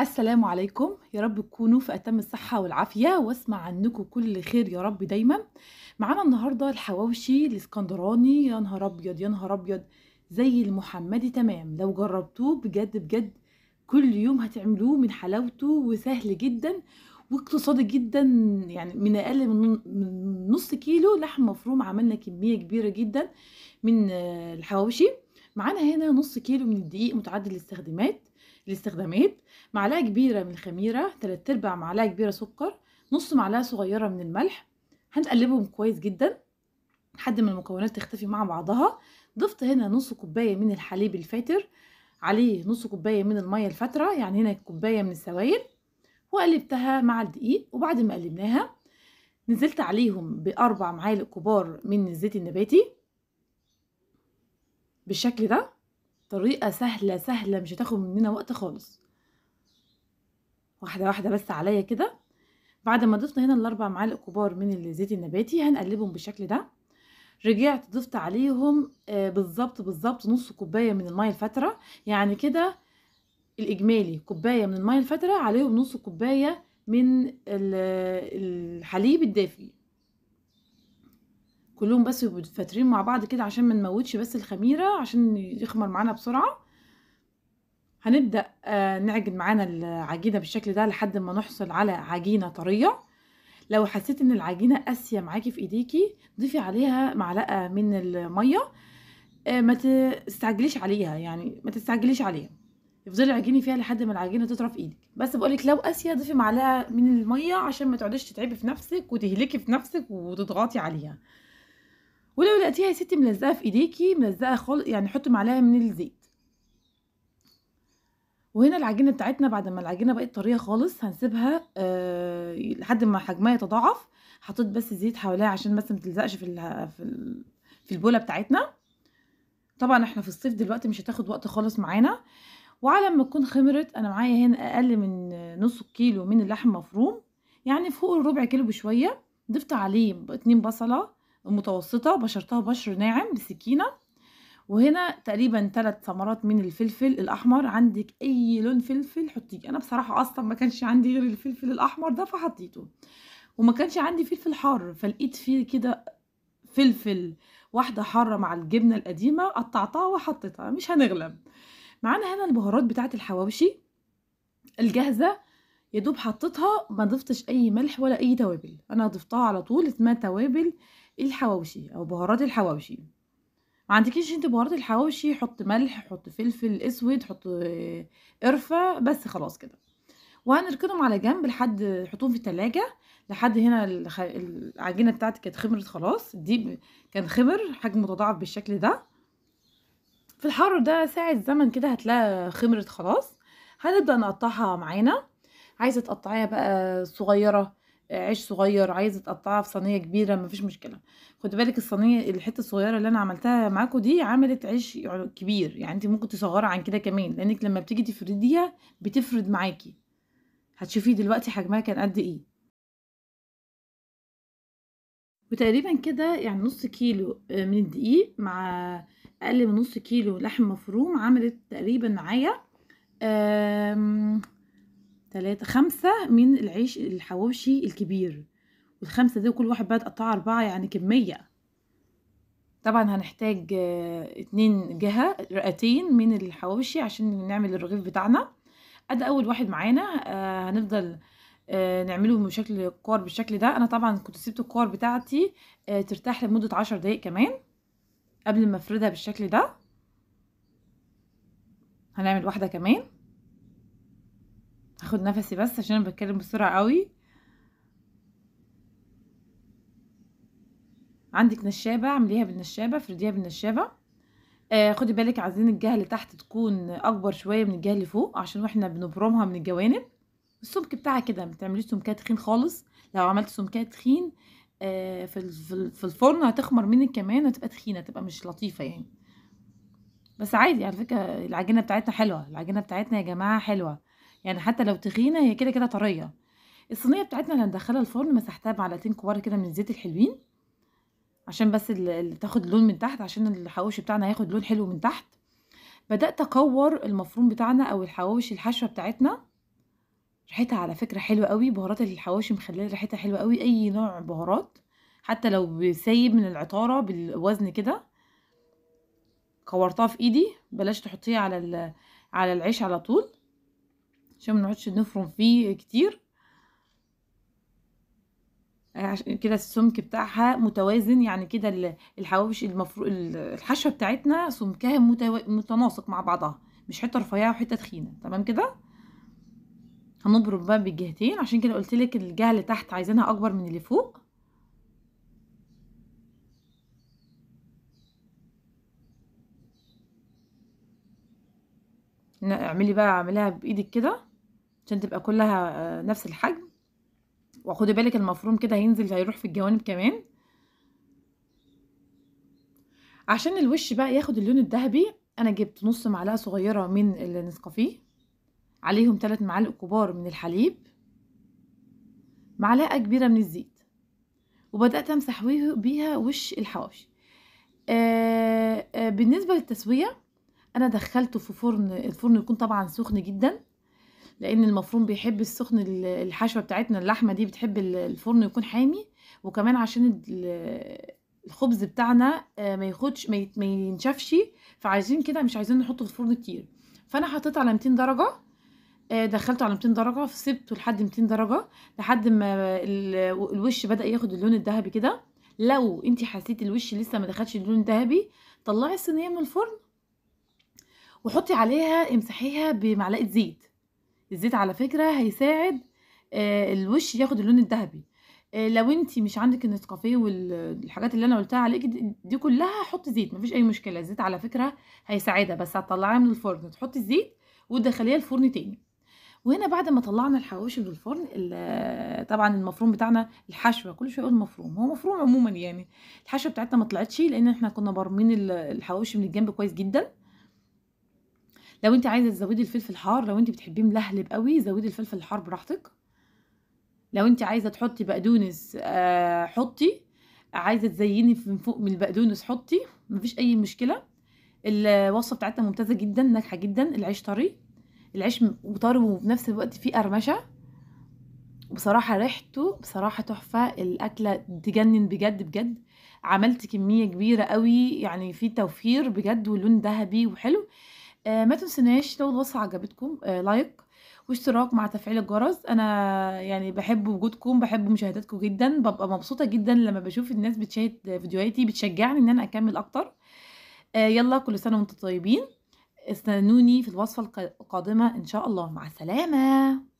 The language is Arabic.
السلام عليكم يا رب تكونوا في أتم الصحة والعافية واسمع عنكم كل خير يا رب دايما معانا النهاردة الحواوشي الاسكندراني يا نهار أبيض يا نهار أبيض زي المحمدي تمام لو جربتوه بجد بجد كل يوم هتعملوه من حلاوته وسهل جدا واقتصادي جدا يعني من أقل من نص كيلو لحم مفروم عملنا كمية كبيرة جدا من الحواوشي معانا هنا نص كيلو من الدقيق متعدد الاستخدامات الاستخدامات معلقة كبيرة من الخميرة تلات أرباع معلقة كبيرة سكر نص معلقة صغيرة من الملح هنقلبهم كويس جدا لحد ما المكونات تختفي مع بعضها ضفت هنا نص كوباية من الحليب الفاتر عليه نص كوباية من المية الفاترة يعني هنا كوباية من السوائل وقلبتها مع الدقيق وبعد ما قلبناها نزلت عليهم بأربع معالق كبار من الزيت النباتي بالشكل ده طريقة سهلة سهلة مش هتاخد مننا وقت خالص واحدة واحدة بس عليا كده بعد ما ضفنا هنا الأربع معالق كبار من الزيت النباتي هنقلبهم بالشكل ده رجعت ضفت عليهم آه، بالظبط بالظبط نص كوباية من المية الفترة يعني كده الإجمالي كوباية من المية الفترة عليهم نص كوباية من الحليب الدافي كلهم بس فاترين مع بعض كده عشان ما نموتش بس الخميره عشان يخمر معانا بسرعه هنبدا آه، نعجن معانا العجينه بالشكل ده لحد ما نحصل على عجينه طريه لو حسيت ان العجينه قاسيه معاكي في ايديكي ضيفي عليها معلقه من الميه آه، ما تستعجليش عليها يعني ما تستعجليش عليها افضلي عجني فيها لحد ما العجينه تطرى في ايدك بس بقولك لو قاسيه ضيفي معلقه من الميه عشان ما تقعديش تتعبي في نفسك وتهلكي في نفسك وتضغطي عليها ولو لقيتيها يا ستي ملزقه في ايديكي ملزقه خالص يعني حطي معلقه من الزيت وهنا العجينه بتاعتنا بعد ما العجينه بقت طريه خالص هنسيبها أه لحد ما حجمها يتضاعف حطيت بس زيت حواليها عشان بس ما تلزقش في في في البوله بتاعتنا طبعا احنا في الصيف دلوقتي مش هتاخد وقت خالص معانا وعلى ما تكون خمرت انا معايا هنا اقل من نص كيلو من اللحم مفروم يعني فوق الربع كيلو بشويه ضفت عليه اتنين بصله المتوسطه بشرتها بشر ناعم بسكينة وهنا تقريبا ثلاث ثمرات من الفلفل الأحمر عندك أي لون فلفل حطيه أنا بصراحة أصلا ما كانش عندي غير الفلفل الأحمر ده فحطيته وما كانش عندي فلفل حار فلقيت فيه كده فلفل واحدة حارة مع الجبنة القديمة قطعتها وحطيتها مش هنغلب معانا هنا البهارات بتاعة الحواوشي الجاهزة يا دوب حطيتها ما ضفتش اي ملح ولا اي توابل انا ضفتها على طول اسمها توابل الحواوشي او بهارات الحواوشي ما عندكيش انت بهارات الحواوشي حط ملح حط فلفل اسود حط قرفه بس خلاص كده وهنركنهم على جنب لحد حطوهم في التلاجة لحد هنا العجينه بتاعتي كانت خمرت خلاص دي كان خمر حجم متضاعف بالشكل ده في الحر ده ساعه زمن كده هتلاقي خمرت خلاص هنبدا نقطعها معانا عايزه تقطعيها بقى صغيره عيش صغير عايزه تقطعها في صينيه كبيره مفيش مشكله خد بالك الصينيه الحته الصغيره اللي انا عملتها معاكم دي عملت عيش كبير يعني انت ممكن تصغري عن كده كمان لانك لما بتيجي تفرديها بتفرد معاكي هتشوفي دلوقتي حجمها كان قد ايه وتقريبا كده يعني نص كيلو آه، من الدقيق مع اقل من نص كيلو لحم مفروم عملت تقريبا معايا ثلاثة خمسة من العيش الحواوشي الكبير والخمسة دي كل واحد بقى تقطعها أربعة يعني كمية طبعا هنحتاج آه، اتنين جهة رئتين من الحواوشي عشان نعمل الرغيف بتاعنا قد أول واحد معانا آه، هنفضل آه، نعمله بشكل كور بالشكل ده أنا طبعا كنت سبت الكور بتاعتي ترتاح لمدة عشر دقايق كمان قبل ما أفردها بالشكل ده هنعمل واحدة كمان هاخد نفسي بس عشان انا بتكلم بسرعه قوي عندك نشابه اعمليها بالنشابه افرديها بالنشابه آه خدي بالك عايزين الجهه اللي تحت تكون اكبر شويه من الجهه اللي فوق عشان واحنا بنبرمها من الجوانب السمك بتاعها كده متعمليش تعمليش سمكها تخين خالص لو عملت سمكها تخين آه في في الفرن هتخمر منك كمان هتبقى تخينه هتبقى مش لطيفه يعني بس عادي على فكره العجينه بتاعتنا حلوه العجينه بتاعتنا يا جماعه حلوه يعني حتى لو تخينة هي كده كده طرية الصينية بتاعتنا اللي هندخلها الفرن مسحتها بمعلقتين كبار كده من الزيت الحلوين عشان بس تاخد لون من تحت عشان الحواوشي بتاعنا هياخد لون حلو من تحت بدأت أكور المفروم بتاعنا أو الحواوشي الحشوة بتاعتنا ريحتها على فكرة حلوة قوي بهارات الحواوشي مخلية ريحتها حلوة قوي أي نوع بهارات حتى لو سايب من العطارة بالوزن كده كورتها في ايدي بلاش تحطيها على على العيش على طول عشان ما نقعدش نفرم فيه كتير كده السمك بتاعها متوازن يعني كده الحواوش المفروض الحشوه بتاعتنا سمكها متو... متناسق مع بعضها مش حته رفيعه وحته تخينه تمام كده هنضرب بقى بالجهتين عشان كده قلت لك الجهه اللي تحت عايزينها اكبر من اللي فوق اعملي بقى اعملها بايدك كده عشان تبقى كلها آه، نفس الحجم وخدي بالك المفروم كده هينزل هيروح في الجوانب كمان عشان الوش بقى ياخد اللون الذهبي انا جبت نص معلقه صغيره من النسكافيه عليهم ثلاث معالق كبار من الحليب معلقه كبيره من الزيت وبدات امسح بيها وش الحواوشي آه، آه، بالنسبه للتسويه انا دخلته في فرن الفرن يكون طبعا سخن جدا لان المفروم بيحب السخن الحشوه بتاعتنا اللحمه دي بتحب الفرن يكون حامي وكمان عشان الخبز بتاعنا آه، ما ياخدش ما ينشفش فعايزين كده مش عايزين نحطه في الفرن كتير فانا حطيته على 200 درجه آه، دخلته على 200 درجه سبته لحد 200 درجه لحد ما الوش بدا ياخد اللون الذهبي كده لو انت حسيتي الوش لسه ما دخلش اللون الذهبي طلعي الصينيه من الفرن وحطي عليها امسحيها بمعلقه زيت الزيت على فكرة هيساعد آه، الوش ياخد اللون الذهبي آه، لو انت مش عندك النسكافيه والحاجات اللي انا قلتها عليك دي كلها حطي زيت مفيش اي مشكله الزيت على فكره هيساعدها بس هتطلعيها من الفرن تحطي الزيت وتدخليها الفرن تاني وهنا بعد ما طلعنا الحواوشي من الفرن طبعا المفروم بتاعنا الحشوه كل شويه اقول مفروم هو مفروم عموما يعني الحشوه بتاعتنا ما طلعتش لان احنا كنا برمين الحواوشي من الجنب كويس جدا لو انت عايزه تزودي الفلفل حار لو انت بتحبيه ملهلب قوي زودي الفلفل الحار براحتك لو انت عايزه تحطي بقدونس آه حطي عايزه تزيني من فوق من البقدونس حطي مفيش اي مشكله الوصفه بتاعتنا ممتازه جدا ناجحه جدا العيش طري العيش طري وفي نفس الوقت فيه قرمشه بصراحه ريحته بصراحه تحفه الاكله تجنن بجد بجد عملت كميه كبيره قوي يعني في توفير بجد واللون ذهبي وحلو آه، ما تنسوناش لو الوصفه عجبتكم آه، لايك واشتراك مع تفعيل الجرس انا يعني بحب وجودكم بحب مشاهداتكم جدا ببقى مبسوطه جدا لما بشوف الناس بتشاهد فيديوهاتي بتشجعني ان انا اكمل اكتر آه، يلا كل سنه وانتم طيبين استنوني في الوصفه القادمه ان شاء الله مع السلامه